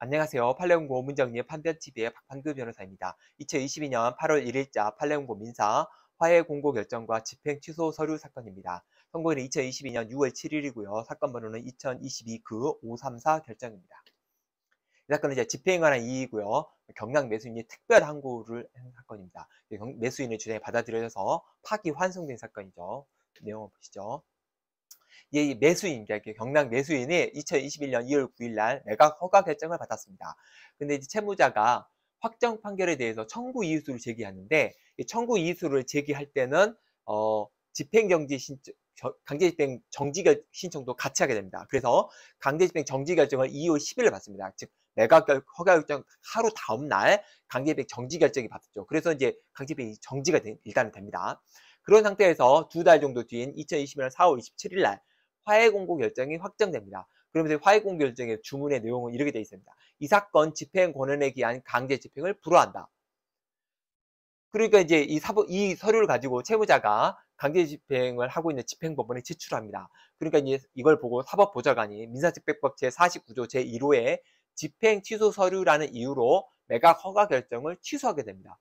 안녕하세요. 팔레온고 문정리의 판변TV의 박판규 변호사입니다. 2022년 8월 1일자 팔레온고 민사 화해 공고 결정과 집행 취소 서류 사건입니다. 선고일은 2022년 6월 7일이고요. 사건 번호는 2022 그 534 결정입니다. 이 사건은 이제 집행에 관한 이의이고요. 경량 매수인이 특별 항고를 한 사건입니다. 매수인의 주장이 받아들여져서 파기 환송된 사건이죠. 내용을 보시죠. 이 매수인, 그러니까 경남 매수인이 2021년 2월 9일 날 매각 허가 결정을 받았습니다. 근데 이제 채무자가 확정 판결에 대해서 청구 이의수를 제기하는데 청구 이의수를 제기할 때는 어, 집행경지 신청 강제집행 정지 결, 신청도 같이 하게 됩니다. 그래서 강제집행 정지 결정을 2월 10일에 받습니다. 즉 매각 허가 결정 하루 다음 날 강제집행 정지 결정이 받았죠. 그래서 이제 강제집행 정지가 되, 일단은 됩니다. 그런 상태에서 두 달 정도 뒤인 2020년 4월 27일 날 화해공고 결정이 확정됩니다. 그러면서 화해공고 결정의 주문의 내용은 이렇게 되어 있습니다. 이 사건 집행 권한에 기한 강제 집행을 불허한다. 그러니까 이제 이, 사법, 이 서류를 가지고 채무자가 강제 집행을 하고 있는 집행법원에 제출합니다. 그러니까 이제 이걸 보고 사법보좌관이 민사집행법 제49조 제1호에 집행 취소 서류라는 이유로 매각 허가 결정을 취소하게 됩니다.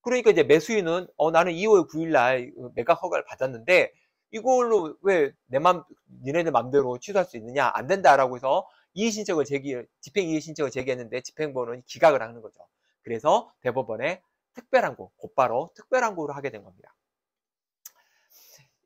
그러니까 이제 매수인은 어 나는 2월 9일 날 매각 허가를 받았는데 이걸로 왜 내 맘, 니네들 맘대로 취소할 수 있느냐? 안 된다라고 해서 이의신청을 제기, 집행이의신청을 제기했는데 집행부는 기각을 하는 거죠. 그래서 대법원에 특별한고 곧바로 특별한고를 하게 된 겁니다.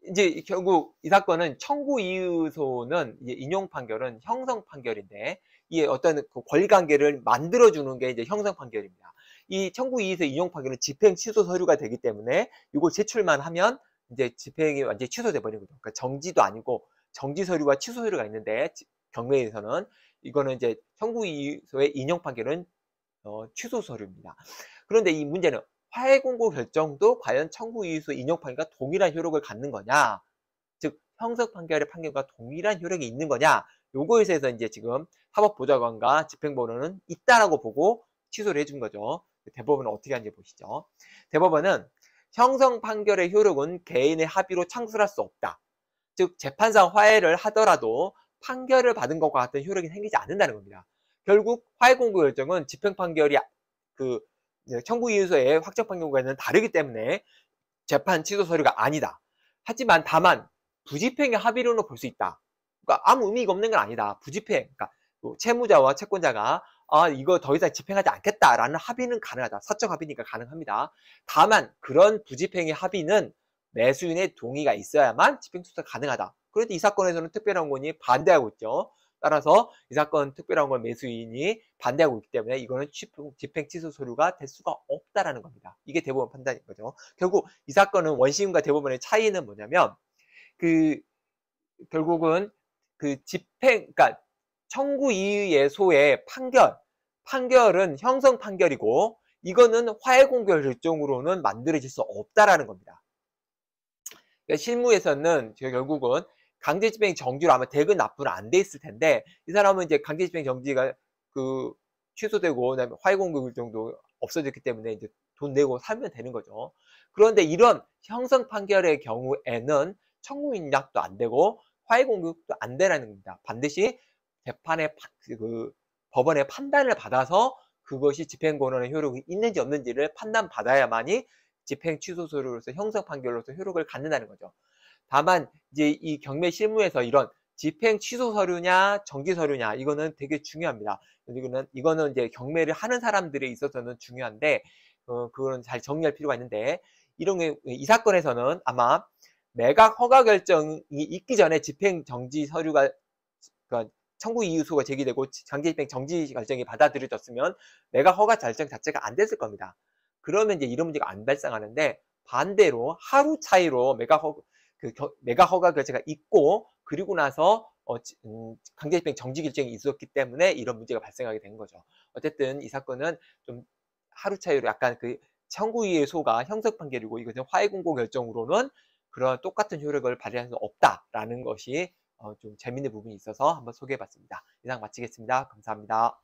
이제 결국 이 사건은 청구 이유소는 인용 판결은 형성 판결인데 이 어떤 그 권리 관계를 만들어 주는 게 이제 형성 판결입니다. 이 청구 이유소 인용 판결은 집행 취소 서류가 되기 때문에 이걸 제출만 하면 이제 집행이 완전히 취소돼 버리거든요. 그러니까 정지도 아니고 정지 서류와 취소 서류가 있는데 경매에서는 이거는 이제 청구이소의 인용 판결은 어, 취소 서류입니다. 그런데 이 문제는 화해 공고 결정도 과연 청구이소 인용 판결과 동일한 효력을 갖는 거냐? 즉 형석 판결의 판결과 동일한 효력이 있는 거냐? 요거에 서 이제 지금 사법보좌관과 집행번호는 있다라고 보고 취소를 해준 거죠. 대법원은 어떻게 하는지 보시죠. 대법원은 형성 판결의 효력은 개인의 합의로 창설할수 없다. 즉 재판상 화해를 하더라도 판결을 받은 것과 같은 효력이 생기지 않는다는 겁니다. 결국 화해 공고 결정은 집행 판결이 아, 그 청구 이유서의 확정 판결과는 다르기 때문에 재판 취소 서류가 아니다. 하지만 다만 부집행의 합의론으로 볼 수 있다. 그러니까 아무 의미가 없는 건 아니다. 부집행. 그러니까 뭐 채무자와 채권자가 아, 이거 더 이상 집행하지 않겠다라는 합의는 가능하다. 사적 합의니까 가능합니다. 다만 그런 부집행의 합의는 매수인의 동의가 있어야만 집행수사가 능하다 그런데 이 사건에서는 특별한원이 반대하고 있죠. 따라서 이 사건 특별한원 매수인이 반대하고 있기 때문에 이거는 집행 취소 서류가될 수가 없다라는 겁니다. 이게 대법원 판단인 거죠. 결국 이 사건은 원심과 대법원의 차이는 뭐냐면 그 결국은 그 집행, 그러니까 청구 이의소의 판결, 판결은 형성 판결이고 이거는 화해공결 결정으로는 만들어질 수 없다라는 겁니다. 그러니까 실무에서는 결국은 강제집행 정지로 아마 대근 납부는 안 돼 있을 텐데 이 사람은 이제 강제집행 정지가 그 취소되고 그다음에 화해공급 결정도 없어졌기 때문에 이제 돈 내고 살면 되는 거죠. 그런데 이런 형성 판결의 경우에는 청구 인납도 안 되고 화해공격도안 되라는 겁니다. 반드시 재판의 그, 그 법원의 판단을 받아서 그것이 집행권한의 효력이 있는지 없는지를 판단받아야만이 집행 취소소로서 형사 판결로서 효력을 갖는다는 거죠. 다만 이제 이 경매 실무에서 이런 집행 취소 서류냐 정지 서류냐 이거는 되게 중요합니다. 이거는 이거는 이제 경매를 하는 사람들에 있어서는 중요한데 어, 그거는 잘 정리할 필요가 있는데 이런 게, 이 사건에서는 아마 매각 허가 결정이 있기 전에 집행 정지 서류가 그러니까 청구 이유소가 제기되고 장기집행 정지 결정이 받아들여졌으면 내가 허가 결정 자체가 안 됐을 겁니다. 그러면 이제 이런 문제가 안 발생하는데 반대로 하루 차이로 메각 허가, 그 겨, 매 허가 결제가 있고 그리고 나서 어, 음, 강제집행 정지 결정이 있었기 때문에 이런 문제가 발생하게 된 거죠. 어쨌든 이 사건은 좀 하루 차이로 약간 그 청구위의 소가 형석 판결이고 이것은 화해 공고 결정으로는 그런 똑같은 효력을 발휘할 수 없다라는 것이 어, 좀 재밌는 부분이 있어서 한번 소개해봤습니다. 이상 마치겠습니다. 감사합니다.